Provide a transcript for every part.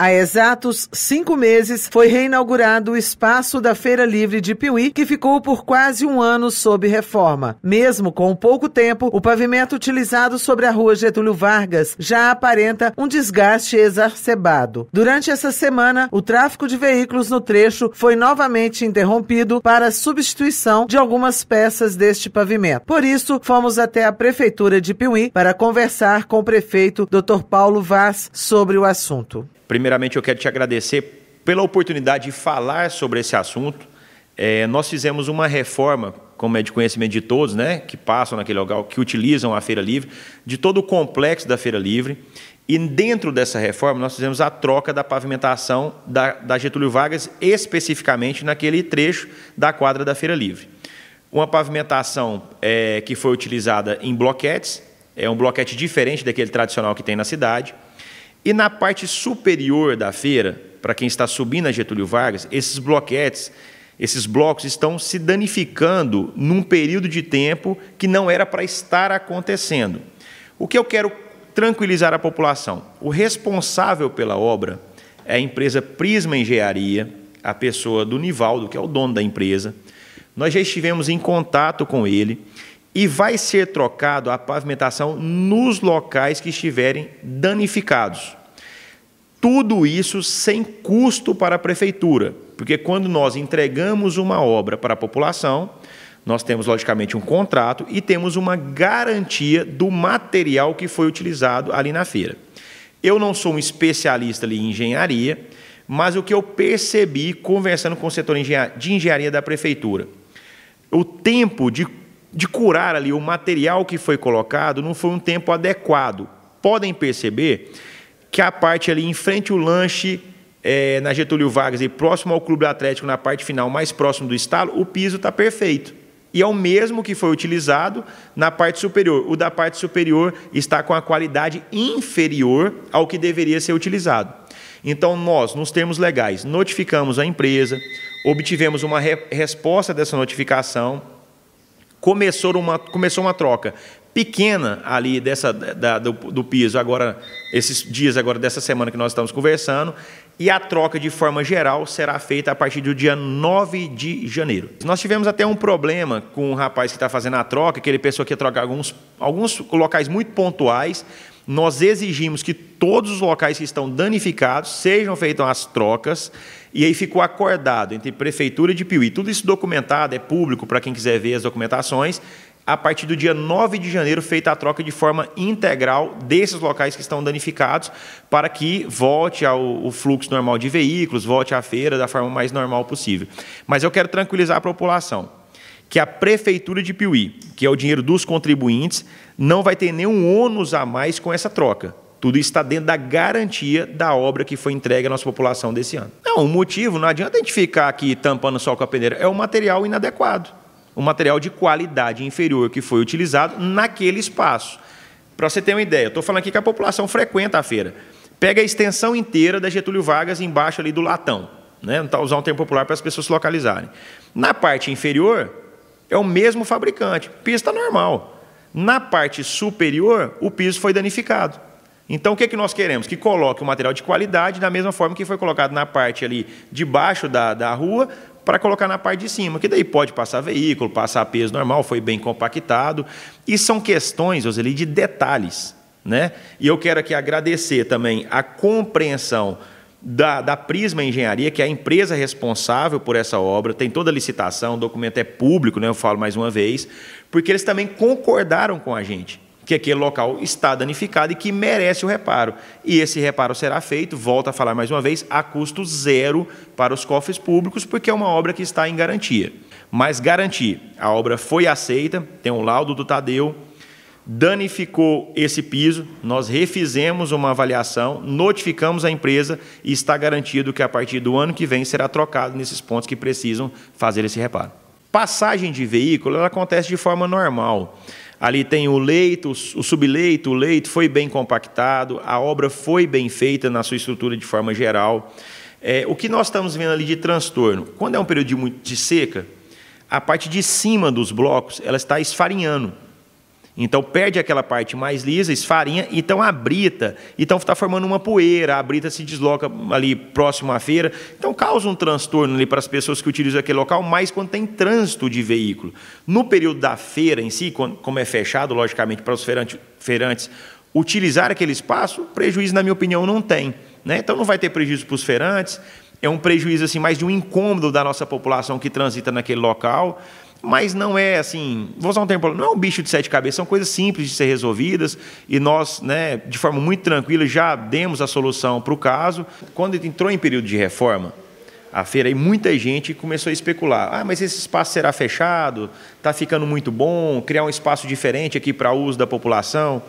Há exatos cinco meses foi reinaugurado o espaço da Feira Livre de Piuí, que ficou por quase um ano sob reforma. Mesmo com pouco tempo, o pavimento utilizado sobre a rua Getúlio Vargas já aparenta um desgaste exacerbado. Durante essa semana, o tráfego de veículos no trecho foi novamente interrompido para a substituição de algumas peças deste pavimento. Por isso, fomos até a Prefeitura de Piuí para conversar com o prefeito Dr. Paulo Vaz sobre o assunto. Primeiramente, eu quero te agradecer pela oportunidade de falar sobre esse assunto. É, nós fizemos uma reforma, como é de conhecimento de todos, né, que passam naquele local, que utilizam a Feira Livre, de todo o complexo da Feira Livre. E dentro dessa reforma, nós fizemos a troca da pavimentação da, da Getúlio Vargas, especificamente naquele trecho da quadra da Feira Livre. Uma pavimentação é, que foi utilizada em bloquetes, é um bloquete diferente daquele tradicional que tem na cidade e na parte superior da feira, para quem está subindo a Getúlio Vargas, esses bloquetes, esses blocos estão se danificando num período de tempo que não era para estar acontecendo. O que eu quero tranquilizar a população? O responsável pela obra é a empresa Prisma Engenharia, a pessoa do Nivaldo, que é o dono da empresa. Nós já estivemos em contato com ele e vai ser trocado a pavimentação nos locais que estiverem danificados. Tudo isso sem custo para a prefeitura, porque quando nós entregamos uma obra para a população, nós temos, logicamente, um contrato e temos uma garantia do material que foi utilizado ali na feira. Eu não sou um especialista em engenharia, mas o que eu percebi conversando com o setor de engenharia da prefeitura, o tempo de, de curar ali o material que foi colocado não foi um tempo adequado. Podem perceber que a parte ali em frente ao lanche, é, na Getúlio Vargas e próximo ao Clube Atlético, na parte final, mais próximo do estalo, o piso está perfeito. E é o mesmo que foi utilizado na parte superior. O da parte superior está com a qualidade inferior ao que deveria ser utilizado. Então, nós, nos termos legais, notificamos a empresa, obtivemos uma re resposta dessa notificação, começou uma, começou uma troca pequena ali dessa, da, do, do piso, agora, esses dias agora dessa semana que nós estamos conversando, e a troca de forma geral será feita a partir do dia 9 de janeiro. Nós tivemos até um problema com o um rapaz que está fazendo a troca, aquele ele pensou que ia trocar alguns, alguns locais muito pontuais. Nós exigimos que todos os locais que estão danificados sejam feitas as trocas, e aí ficou acordado entre Prefeitura de Piuí. Tudo isso documentado, é público para quem quiser ver as documentações, a partir do dia 9 de janeiro, feita a troca de forma integral desses locais que estão danificados, para que volte ao fluxo normal de veículos, volte à feira da forma mais normal possível. Mas eu quero tranquilizar a população que a Prefeitura de Piuí, que é o dinheiro dos contribuintes, não vai ter nenhum ônus a mais com essa troca. Tudo está dentro da garantia da obra que foi entregue à nossa população desse ano. Não, o motivo não adianta a gente ficar aqui tampando só com a peneira, é o material inadequado um material de qualidade inferior que foi utilizado naquele espaço. Para você ter uma ideia, estou falando aqui que a população frequenta a feira. Pega a extensão inteira da Getúlio Vargas embaixo ali do latão. Né? Não tá usar um termo popular para as pessoas se localizarem. Na parte inferior, é o mesmo fabricante, pista normal. Na parte superior, o piso foi danificado. Então, o que, é que nós queremos? Que coloque o material de qualidade da mesma forma que foi colocado na parte ali de baixo da, da rua, para colocar na parte de cima, que daí pode passar veículo, passar peso normal, foi bem compactado. E são questões, Roseli, de detalhes. Né? E eu quero aqui agradecer também a compreensão da, da, Prisma Engenharia, que é a empresa responsável por essa obra, tem toda a licitação, o documento é público, né? eu falo mais uma vez, porque eles também concordaram com a gente que aquele local está danificado e que merece o reparo. E esse reparo será feito, volto a falar mais uma vez, a custo zero para os cofres públicos, porque é uma obra que está em garantia. Mas garantir, a obra foi aceita, tem um laudo do Tadeu, danificou esse piso, nós refizemos uma avaliação, notificamos a empresa e está garantido que a partir do ano que vem será trocado nesses pontos que precisam fazer esse reparo. Passagem de veículo ela acontece de forma normal. Ali tem o leito, o subleito, o leito foi bem compactado, a obra foi bem feita na sua estrutura de forma geral. É, o que nós estamos vendo ali de transtorno? Quando é um período de, de seca, a parte de cima dos blocos ela está esfarinhando. Então perde aquela parte mais lisa, esfarinha, então abrita. Então está formando uma poeira, a brita se desloca ali próximo à feira. Então causa um transtorno ali para as pessoas que utilizam aquele local, mais quando tem trânsito de veículo. No período da feira em si, como é fechado, logicamente, para os feirantes utilizar aquele espaço, prejuízo, na minha opinião, não tem. Né? Então não vai ter prejuízo para os feirantes, é um prejuízo assim mais de um incômodo da nossa população que transita naquele local mas não é assim, vou usar um termo, não é um bicho de sete cabeças, são coisas simples de ser resolvidas e nós, né, de forma muito tranquila, já demos a solução para o caso. Quando entrou em período de reforma, a feira, e muita gente começou a especular: ah, mas esse espaço será fechado, está ficando muito bom, criar um espaço diferente aqui para uso da população.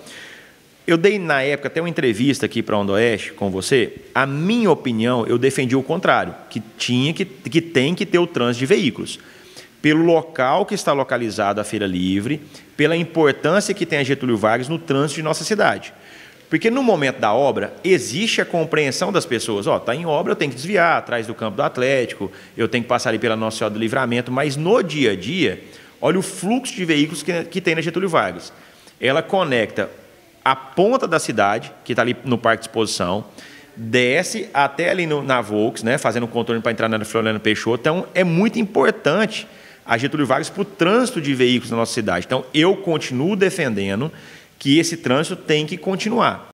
Eu dei na época até uma entrevista aqui para a Onda Oeste com você. A minha opinião, eu defendi o contrário, que tinha que, que tem que ter o trânsito de veículos pelo local que está localizada a Feira Livre, pela importância que tem a Getúlio Vargas no trânsito de nossa cidade. Porque no momento da obra, existe a compreensão das pessoas, ó, está em obra, eu tenho que desviar atrás do campo do Atlético, eu tenho que passar ali pela Nossa Senhora do Livramento, mas no dia a dia, olha o fluxo de veículos que, que tem na Getúlio Vargas. Ela conecta a ponta da cidade, que está ali no Parque de Exposição, desce até ali no, na Volks, né, fazendo o contorno para entrar na Floriano Peixoto. Então, é muito importante a Getúlio Vargas para o trânsito de veículos na nossa cidade. Então, eu continuo defendendo que esse trânsito tem que continuar.